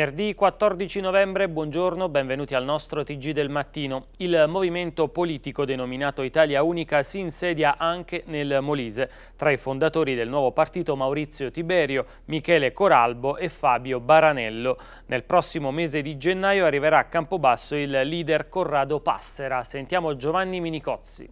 Venerdì 14 novembre, buongiorno, benvenuti al nostro TG del mattino. Il movimento politico denominato Italia Unica si insedia anche nel Molise. Tra i fondatori del nuovo partito Maurizio Tiberio, Michele Coralbo e Fabio Baranello. Nel prossimo mese di gennaio arriverà a Campobasso il leader Corrado Passera. Sentiamo Giovanni Minicozzi.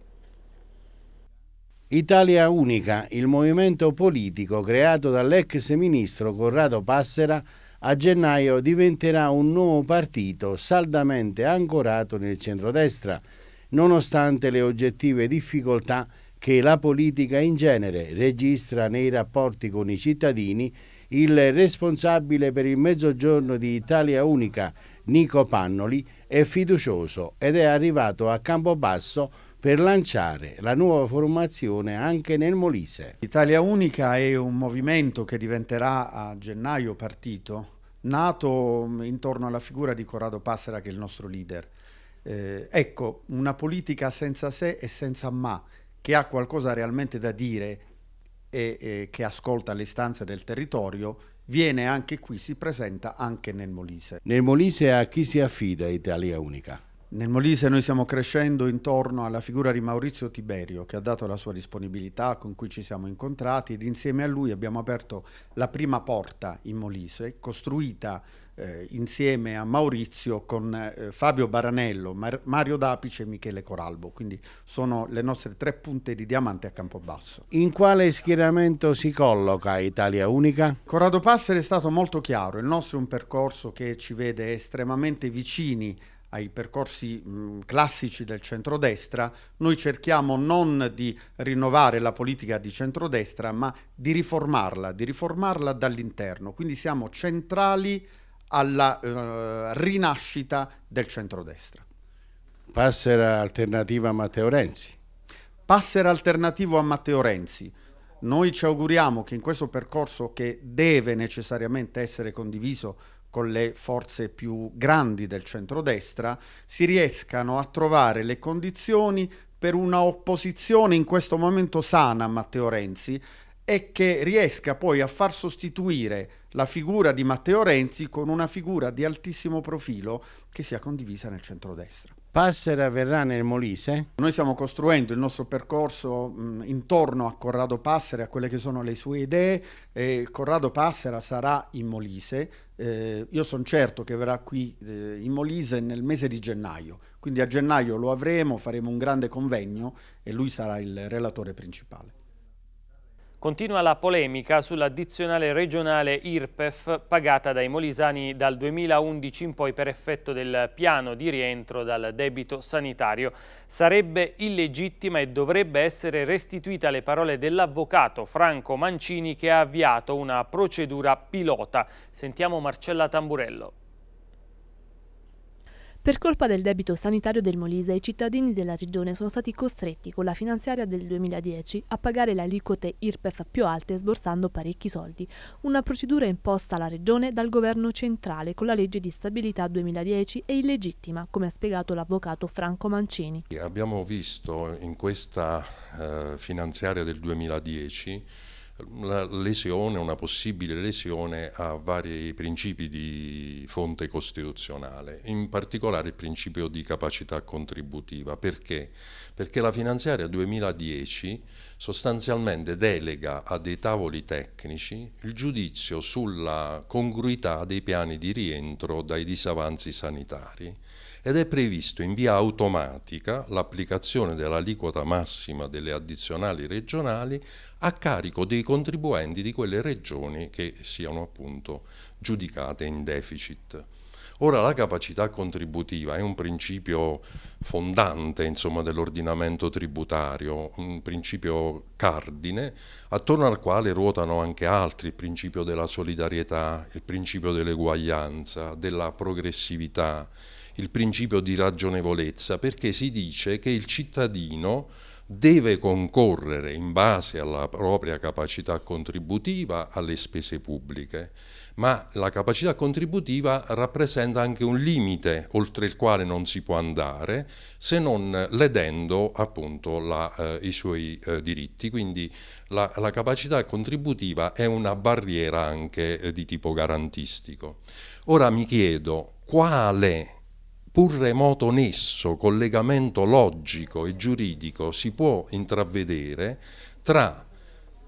Italia Unica, il movimento politico creato dall'ex ministro Corrado Passera a gennaio diventerà un nuovo partito saldamente ancorato nel centrodestra, nonostante le oggettive difficoltà che la politica in genere registra nei rapporti con i cittadini, il responsabile per il mezzogiorno di Italia Unica, Nico Pannoli, è fiducioso ed è arrivato a Campobasso per lanciare la nuova formazione anche nel Molise. Italia Unica è un movimento che diventerà a gennaio partito, nato mm, intorno alla figura di Corrado Passera che è il nostro leader. Eh, ecco, una politica senza se e senza ma, che ha qualcosa realmente da dire e, e che ascolta le istanze del territorio, viene anche qui, si presenta anche nel Molise. Nel Molise a chi si affida Italia Unica? Nel Molise noi stiamo crescendo intorno alla figura di Maurizio Tiberio che ha dato la sua disponibilità con cui ci siamo incontrati ed insieme a lui abbiamo aperto la prima porta in Molise costruita eh, insieme a Maurizio con eh, Fabio Baranello, Mar Mario Dapice e Michele Coralbo, quindi sono le nostre tre punte di diamante a Campobasso. In quale schieramento si colloca Italia Unica? Corrado Passere è stato molto chiaro, il nostro è un percorso che ci vede estremamente vicini ai percorsi mh, mm, classici del centrodestra, noi cerchiamo non di rinnovare la politica di centrodestra, ma di riformarla, di riformarla dall'interno. Quindi siamo centrali alla eh, rinascita del centrodestra. Passera alternativa a Matteo Renzi. Passera alternativo a Matteo Renzi. Noi ci auguriamo che in questo percorso che deve necessariamente essere condiviso con le forze più grandi del centrodestra, si riescano a trovare le condizioni per una opposizione in questo momento sana a Matteo Renzi e che riesca poi a far sostituire la figura di Matteo Renzi con una figura di altissimo profilo che sia condivisa nel centrodestra. Passera verrà nel Molise? Noi stiamo costruendo il nostro percorso mh, intorno a Corrado Passera, a quelle che sono le sue idee. E Corrado Passera sarà in Molise. Eh, io sono certo che verrà qui eh, in Molise nel mese di gennaio. Quindi a gennaio lo avremo, faremo un grande convegno e lui sarà il relatore principale. Continua la polemica sull'addizionale regionale IRPEF pagata dai molisani dal 2011 in poi per effetto del piano di rientro dal debito sanitario. Sarebbe illegittima e dovrebbe essere restituita le parole dell'avvocato Franco Mancini che ha avviato una procedura pilota. Sentiamo Marcella Tamburello. Per colpa del debito sanitario del Molise, i cittadini della regione sono stati costretti con la finanziaria del 2010 a pagare le aliquote IRPEF più alte sborsando parecchi soldi, una procedura imposta alla regione dal governo centrale con la legge di stabilità 2010 è illegittima, come ha spiegato l'avvocato Franco Mancini. Abbiamo visto in questa eh, finanziaria del 2010 una lesione, una possibile lesione a vari principi di fonte costituzionale, in particolare il principio di capacità contributiva. Perché? Perché la finanziaria 2010 sostanzialmente delega a dei tavoli tecnici il giudizio sulla congruità dei piani di rientro dai disavanzi sanitari ed è previsto in via automatica l'applicazione dell'aliquota massima delle addizionali regionali a carico dei contribuenti di quelle regioni che siano appunto giudicate in deficit. Ora la capacità contributiva è un principio fondante dell'ordinamento tributario, un principio cardine attorno al quale ruotano anche altri, il principio della solidarietà, il principio dell'eguaglianza, della progressività, il principio di ragionevolezza, perché si dice che il cittadino deve concorrere in base alla propria capacità contributiva alle spese pubbliche, ma la capacità contributiva rappresenta anche un limite oltre il quale non si può andare se non ledendo appunto la, eh, i suoi eh, diritti. Quindi la, la, capacità contributiva è una barriera anche eh, di tipo garantistico. Ora mi chiedo quale pur remoto nesso, collegamento logico e giuridico si può intravedere tra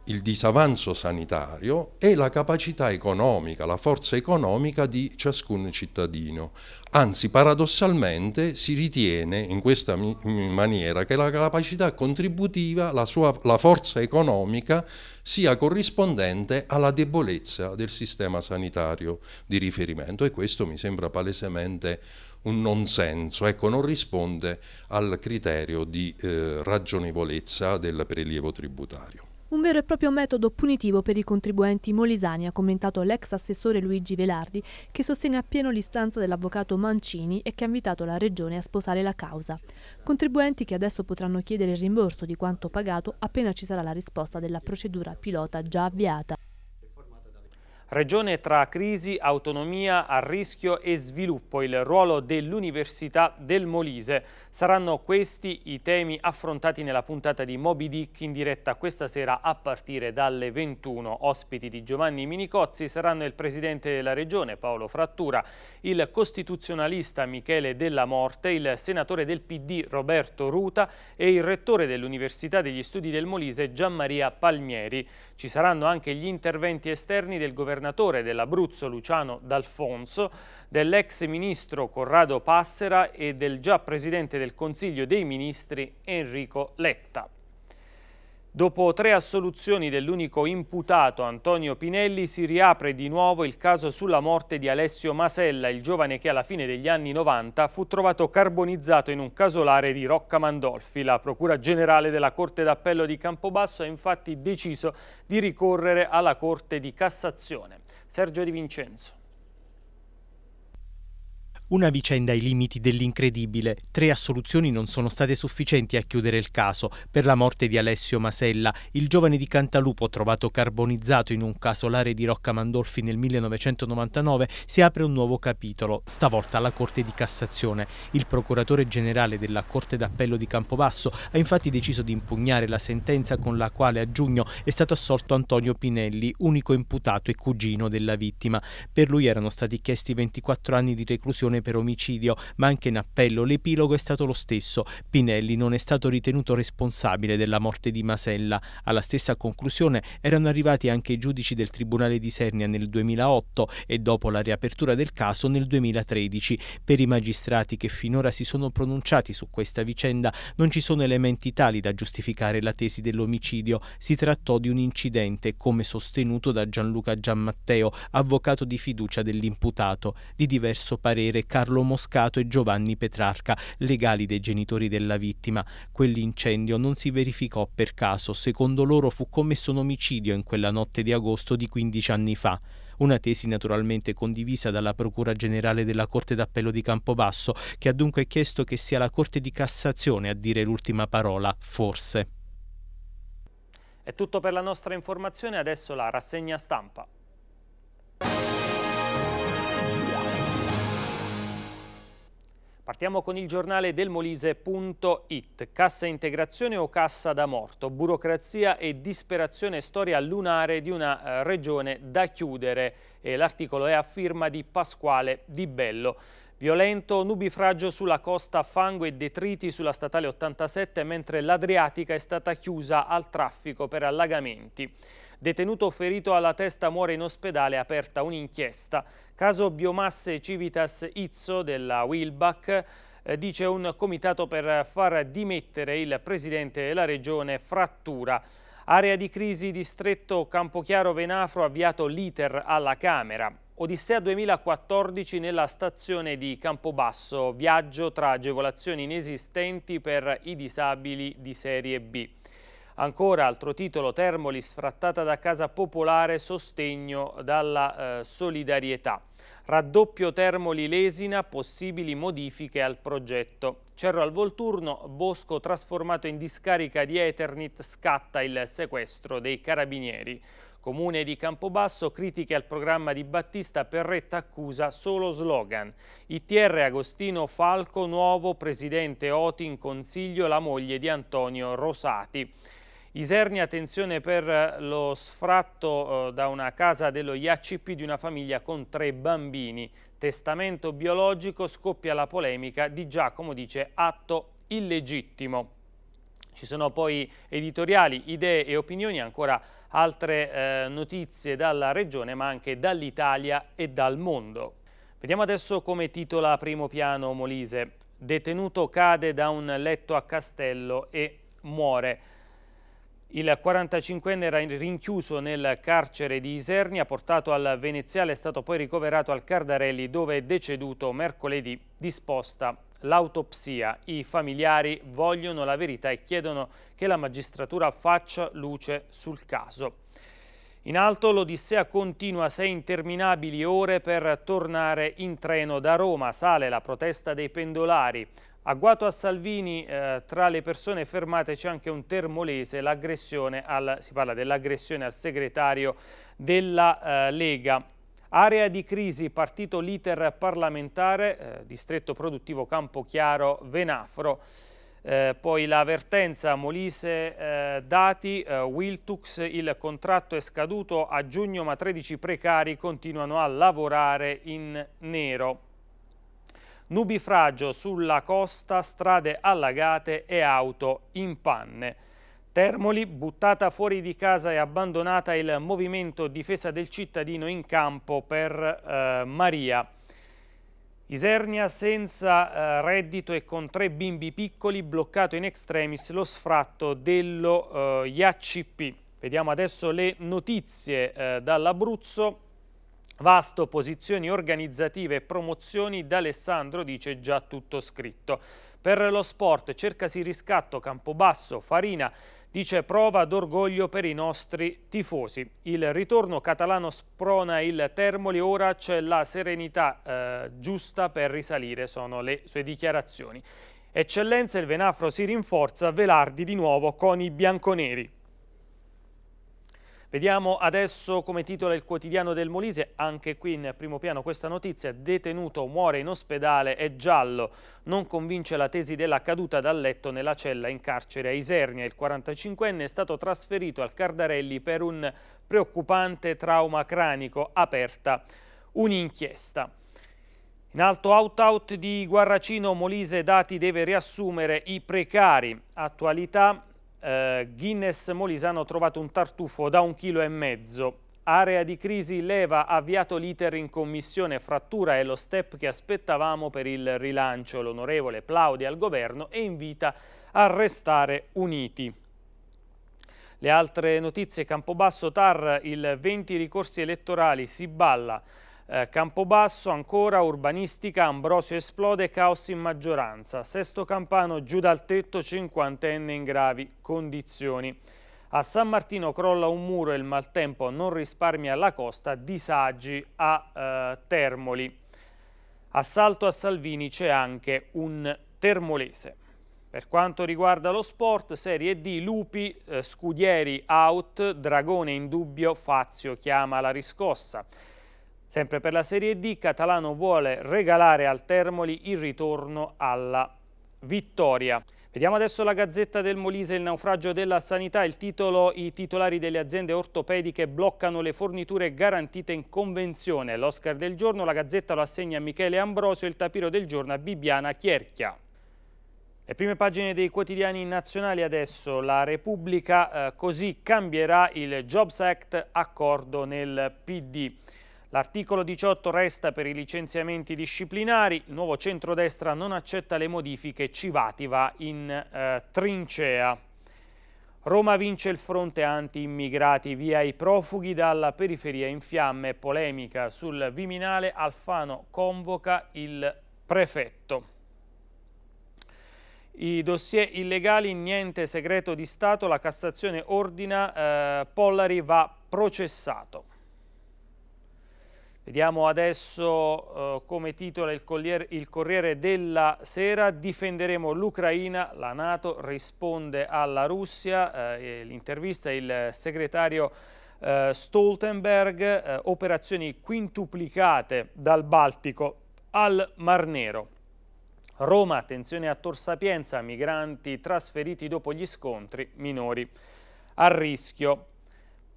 il disavanzo sanitario e la capacità economica, la forza economica di ciascun cittadino. Anzi, paradossalmente si ritiene in questa maniera che la capacità contributiva, la, sua, la forza economica sia corrispondente alla debolezza del sistema sanitario di riferimento e questo mi sembra palesemente un non senso, ecco, non risponde al criterio di eh, ragionevolezza del prelievo tributario. Un vero e proprio metodo punitivo per i contribuenti molisani, ha commentato l'ex assessore Luigi Velardi, che sostiene appieno l'istanza dell'avvocato Mancini e che ha invitato la Regione a sposare la causa. Contribuenti che adesso potranno chiedere il rimborso di quanto pagato appena ci sarà la risposta della procedura pilota già avviata. Regione tra crisi, autonomia, a rischio e sviluppo, il ruolo dell'Università del Molise. Saranno questi i temi affrontati nella puntata di Moby Dick in diretta questa sera a partire dalle 21. Ospiti di Giovanni Minicozzi saranno il Presidente della Regione Paolo Frattura, il costituzionalista Michele Della Morte, il Senatore del PD Roberto Ruta e il Rettore dell'Università degli Studi del Molise Gianmaria Palmieri. Ci saranno anche gli interventi esterni del Governo governatore dell'Abruzzo Luciano D'Alfonso, dell'ex ministro Corrado Passera e del già presidente del Consiglio dei Ministri Enrico Letta. Dopo tre assoluzioni dell'unico imputato Antonio Pinelli si riapre di nuovo il caso sulla morte di Alessio Masella, il giovane che alla fine degli anni 90 fu trovato carbonizzato in un casolare di Rocca Mandolfi. La Procura Generale della Corte d'Appello di Campobasso ha infatti deciso di ricorrere alla Corte di Cassazione. Sergio Di Vincenzo. Una vicenda ai limiti dell'incredibile. Tre assoluzioni non sono state sufficienti a chiudere il caso. Per la morte di Alessio Masella, il giovane di Cantalupo trovato carbonizzato in un casolare di Rocca Mandolfi nel 1999, si apre un nuovo capitolo, stavolta alla Corte di Cassazione. Il procuratore generale della Corte d'Appello di Campobasso ha infatti deciso di impugnare la sentenza con la quale a giugno è stato assolto Antonio Pinelli, unico imputato e cugino della vittima. Per lui erano stati chiesti 24 anni di reclusione per omicidio, ma anche in appello l'epilogo è stato lo stesso. Pinelli non è stato ritenuto responsabile della morte di Masella. Alla stessa conclusione erano arrivati anche i giudici del Tribunale di Sernia nel 2008 e dopo la riapertura del caso nel 2013. Per i magistrati che finora si sono pronunciati su questa vicenda non ci sono elementi tali da giustificare la tesi dell'omicidio. Si trattò di un incidente, come sostenuto da Gianluca Giammatteo, avvocato di fiducia dell'imputato. Di diverso parere Carlo Moscato e Giovanni Petrarca, legali dei genitori della vittima. Quell'incendio non si verificò per caso, secondo loro fu commesso un omicidio in quella notte di agosto di 15 anni fa una tesi naturalmente condivisa dalla Procura Generale della Corte d'Appello di Campobasso, che ha dunque chiesto che sia la Corte di Cassazione a dire l'ultima parola, forse. È tutto per la nostra informazione, adesso la rassegna stampa. Partiamo con il giornale del Molise.it. Cassa integrazione o cassa da morto? Burocrazia e disperazione storia lunare di una eh, regione da chiudere. L'articolo è a firma di Pasquale Di Bello. Violento nubifragio sulla costa, fango e detriti sulla statale 87, mentre l'Adriatica è stata chiusa al traffico per allagamenti. Detenuto ferito alla testa muore in ospedale, aperta un'inchiesta. Caso Biomasse Civitas Izzo della Wilbach eh, dice un comitato per far dimettere il presidente della regione Frattura. Area di crisi distretto Campochiaro Venafro avviato l'iter alla Camera. Odissea 2014 nella stazione di Campobasso, viaggio tra agevolazioni inesistenti per i disabili di serie B. Ancora altro titolo, Termoli sfrattata da Casa Popolare, sostegno dalla eh, solidarietà. Raddoppio Termoli-Lesina, possibili modifiche al progetto. Cerro al Volturno, bosco trasformato in discarica di Eternit, scatta il sequestro dei carabinieri. Comune di Campobasso, critiche al programma di Battista, Perretta accusa solo slogan. ITR Agostino Falco, nuovo presidente Oti in consiglio, la moglie di Antonio Rosati. Isernia, attenzione per eh, lo sfratto eh, da una casa dello IACP di una famiglia con tre bambini. Testamento biologico scoppia la polemica di Giacomo dice atto illegittimo. Ci sono poi editoriali, idee e opinioni, ancora altre eh, notizie dalla regione ma anche dall'Italia e dal mondo. Vediamo adesso come titola primo piano Molise. Detenuto cade da un letto a castello e muore. Il 45enne era rinchiuso nel carcere di Isernia, portato al Veneziale, è stato poi ricoverato al Cardarelli dove è deceduto mercoledì disposta l'autopsia. I familiari vogliono la verità e chiedono che la magistratura faccia luce sul caso. In alto l'Odissea continua sei interminabili ore per tornare in treno da Roma. Sale la protesta dei pendolari. A a Salvini, eh, tra le persone fermate c'è anche un termolese, al, si parla dell'aggressione al segretario della eh, Lega. Area di crisi, partito l'iter parlamentare, eh, distretto produttivo Campochiaro, Venafro. Eh, poi la vertenza Molise eh, Dati, eh, Wiltux, il contratto è scaduto a giugno ma 13 precari continuano a lavorare in nero nubifragio sulla costa, strade allagate e auto in panne. Termoli, buttata fuori di casa e abbandonata il movimento difesa del cittadino in campo per eh, Maria. Isernia senza eh, reddito e con tre bimbi piccoli, bloccato in extremis lo sfratto dello eh, IACP. Vediamo adesso le notizie eh, dall'Abruzzo. Vasto, posizioni organizzative e promozioni, D'Alessandro dice già tutto scritto. Per lo sport cercasi riscatto, Campobasso, Farina, dice prova d'orgoglio per i nostri tifosi. Il ritorno catalano sprona il Termoli, ora c'è la serenità eh, giusta per risalire, sono le sue dichiarazioni. Eccellenza, il Venafro si rinforza, Velardi di nuovo con i bianconeri. Vediamo adesso come titola il quotidiano del Molise, anche qui in primo piano questa notizia, detenuto muore in ospedale, è giallo, non convince la tesi della caduta dal letto nella cella in carcere a Isernia, il 45enne è stato trasferito al Cardarelli per un preoccupante trauma cranico, aperta un'inchiesta. In alto out-out di Guarracino, Molise Dati deve riassumere i precari. Attualità eh, Guinness Molisano ha trovato un tartufo da un chilo e mezzo. Area di crisi leva avviato l'iter in commissione, frattura è lo step che aspettavamo per il rilancio. L'onorevole plaude al governo e invita a restare uniti. Le altre notizie, Campobasso Tar, il 20 ricorsi elettorali, si balla. Eh, Campobasso ancora, urbanistica, Ambrosio esplode, caos in maggioranza. Sesto Campano giù dal tetto, cinquantenne in gravi condizioni. A San Martino crolla un muro e il maltempo non risparmia la costa, disagi a eh, Termoli. Assalto a Salvini c'è anche un termolese. Per quanto riguarda lo sport, Serie D, Lupi, eh, Scudieri out, Dragone in dubbio, Fazio chiama la riscossa. Sempre per la Serie D, Catalano vuole regalare al Termoli il ritorno alla vittoria. Vediamo adesso la Gazzetta del Molise, il naufragio della sanità, il titolo i titolari delle aziende ortopediche bloccano le forniture garantite in convenzione. L'Oscar del giorno, la Gazzetta lo assegna a Michele Ambrosio, e il tapiro del giorno a Bibiana Chierchia. Le prime pagine dei quotidiani nazionali adesso, la Repubblica eh, così cambierà il Jobs Act accordo nel PD. L'articolo 18 resta per i licenziamenti disciplinari, il nuovo centrodestra non accetta le modifiche, Civati va in eh, trincea. Roma vince il fronte anti-immigrati, via i profughi dalla periferia in fiamme, polemica sul Viminale, Alfano convoca il prefetto. I dossier illegali, niente segreto di Stato, la Cassazione ordina, eh, Pollari va processato. Vediamo adesso eh, come titola il Corriere, il Corriere della Sera, difenderemo l'Ucraina, la Nato risponde alla Russia, eh, l'intervista il segretario eh, Stoltenberg, eh, operazioni quintuplicate dal Baltico al Mar Nero. Roma, attenzione a Tor Sapienza, migranti trasferiti dopo gli scontri, minori a rischio.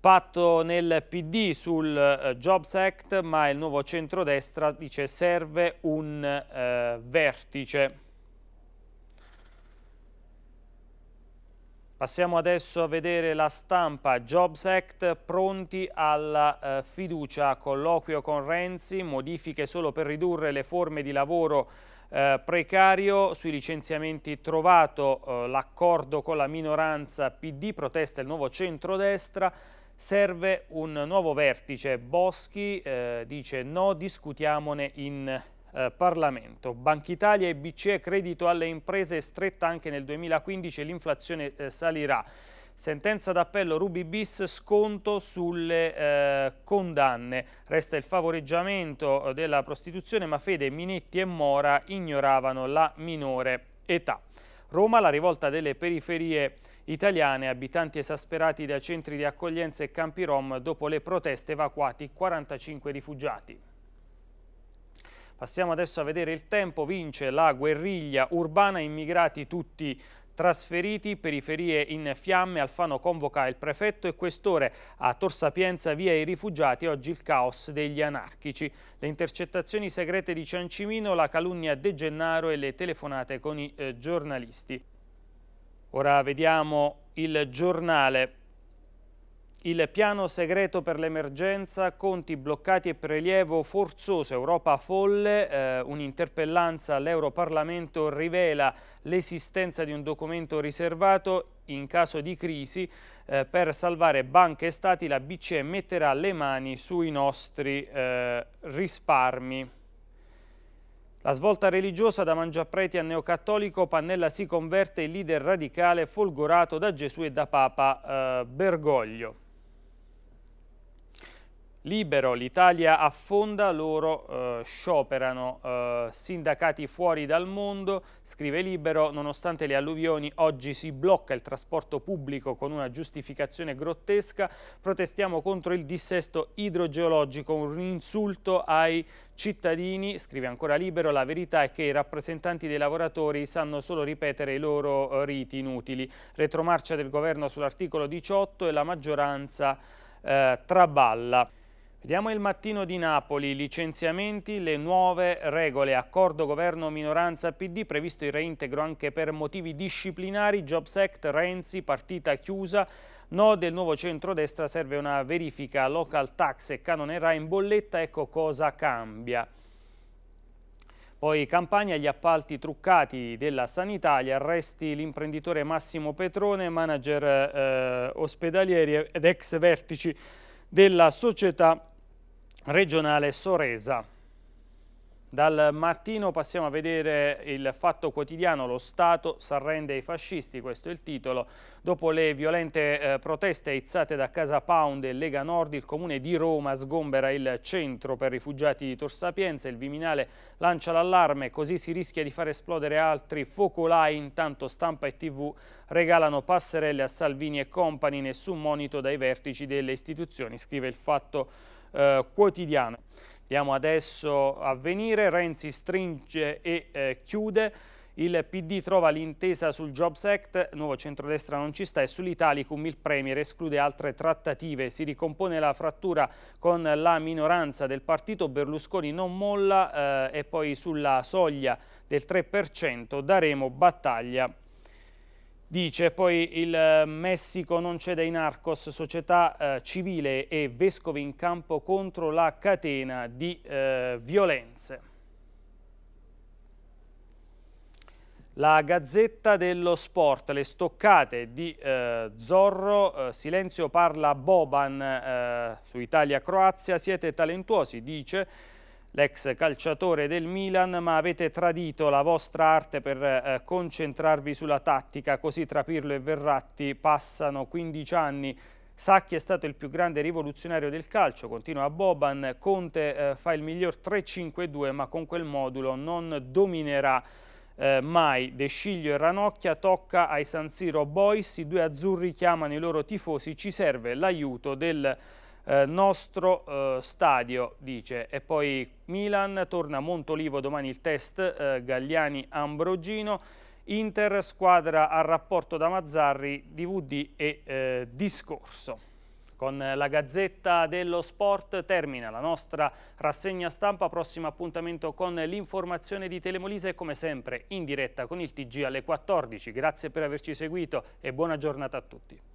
Patto nel PD sul eh, Jobs Act, ma il nuovo centrodestra dice serve un eh, vertice. Passiamo adesso a vedere la stampa Jobs Act pronti alla eh, fiducia, colloquio con Renzi, modifiche solo per ridurre le forme di lavoro eh, precario, sui licenziamenti trovato eh, l'accordo con la minoranza PD, protesta il nuovo centrodestra, serve un nuovo vertice. Boschi eh, dice no, discutiamone in eh, Parlamento. Banca Italia e BCE credito alle imprese stretta anche nel 2015 e l'inflazione eh, salirà. Sentenza d'appello Rubi bis, sconto sulle eh, condanne. Resta il favoreggiamento eh, della prostituzione, ma Fede, Minetti e Mora ignoravano la minore età. Roma, la rivolta delle periferie italiane, abitanti esasperati da centri di accoglienza e campi rom dopo le proteste evacuati 45 rifugiati. Passiamo adesso a vedere il tempo, vince la guerriglia urbana, immigrati tutti Trasferiti, periferie in fiamme, Alfano convoca il prefetto e questore a Tor Sapienza via i rifugiati, oggi il caos degli anarchici. Le intercettazioni segrete di Ciancimino, la calunnia De Gennaro e le telefonate con i eh, giornalisti. Ora vediamo il giornale. Il piano segreto per l'emergenza, conti bloccati e prelievo forzoso, Europa folle, eh, un'interpellanza all'Europarlamento rivela l'esistenza di un documento riservato in caso di crisi eh, per salvare banche e stati la BCE metterà le mani sui nostri eh, risparmi. La svolta religiosa da Mangiapreti a neocattolico, Pannella si converte in leader radicale folgorato da Gesù e da Papa eh, Bergoglio. Libero, l'Italia affonda, loro eh, scioperano, eh, sindacati fuori dal mondo, scrive Libero, nonostante le alluvioni oggi si blocca il trasporto pubblico con una giustificazione grottesca, protestiamo contro il dissesto idrogeologico, un insulto ai cittadini, scrive ancora Libero, la verità è che i rappresentanti dei lavoratori sanno solo ripetere i loro eh, riti inutili, retromarcia del governo sull'articolo 18 e la maggioranza eh, traballa. Vediamo il mattino di Napoli, licenziamenti, le nuove regole, accordo governo minoranza PD, previsto il reintegro anche per motivi disciplinari, Jobs Act, Renzi, partita chiusa, no del nuovo centrodestra, serve una verifica, local tax e canone RAI in bolletta, ecco cosa cambia. Poi campagna, gli appalti truccati della sanità, gli arresti l'imprenditore Massimo Petrone, manager eh, ospedalieri ed ex vertici della società regionale Soresa. Dal mattino passiamo a vedere il fatto quotidiano, lo Stato s'arrende ai fascisti, questo è il titolo. Dopo le violente eh, proteste aizzate da Casa Pound e Lega Nord, il comune di Roma sgombera il centro per rifugiati di Torsapienza, il Viminale lancia l'allarme, così si rischia di far esplodere altri focolai, intanto stampa e tv regalano passerelle a Salvini e compagni, nessun monito dai vertici delle istituzioni, scrive il fatto eh, quotidiano. Andiamo adesso a venire, Renzi stringe e eh, chiude, il PD trova l'intesa sul Jobs Act, Nuovo Centrodestra non ci sta e sull'Italicum il Premier esclude altre trattative. Si ricompone la frattura con la minoranza del partito, Berlusconi non molla eh, e poi sulla soglia del 3% daremo battaglia Dice poi il eh, Messico non cede in narcos, società eh, civile e vescovi in campo contro la catena di eh, violenze. La Gazzetta dello Sport, le stoccate di eh, Zorro, eh, Silenzio parla Boban eh, su Italia-Croazia, siete talentuosi, dice l'ex calciatore del Milan, ma avete tradito la vostra arte per eh, concentrarvi sulla tattica, così tra Pirlo e Verratti passano 15 anni. Sacchi è stato il più grande rivoluzionario del calcio, continua Boban, Conte eh, fa il miglior 3-5-2 ma con quel modulo non dominerà eh, mai De Sciglio e Ranocchia tocca ai San Siro Boys, i due azzurri chiamano i loro tifosi, ci serve l'aiuto del eh, nostro eh, stadio, dice. E poi Milan, torna a Montolivo domani il test, eh, Gagliani-Ambrogino. Inter, squadra al rapporto da Mazzarri, DVD e eh, discorso. Con la Gazzetta dello Sport termina la nostra rassegna stampa, prossimo appuntamento con l'informazione di Telemolise come sempre in diretta con il TG alle 14. Grazie per averci seguito e buona giornata a tutti.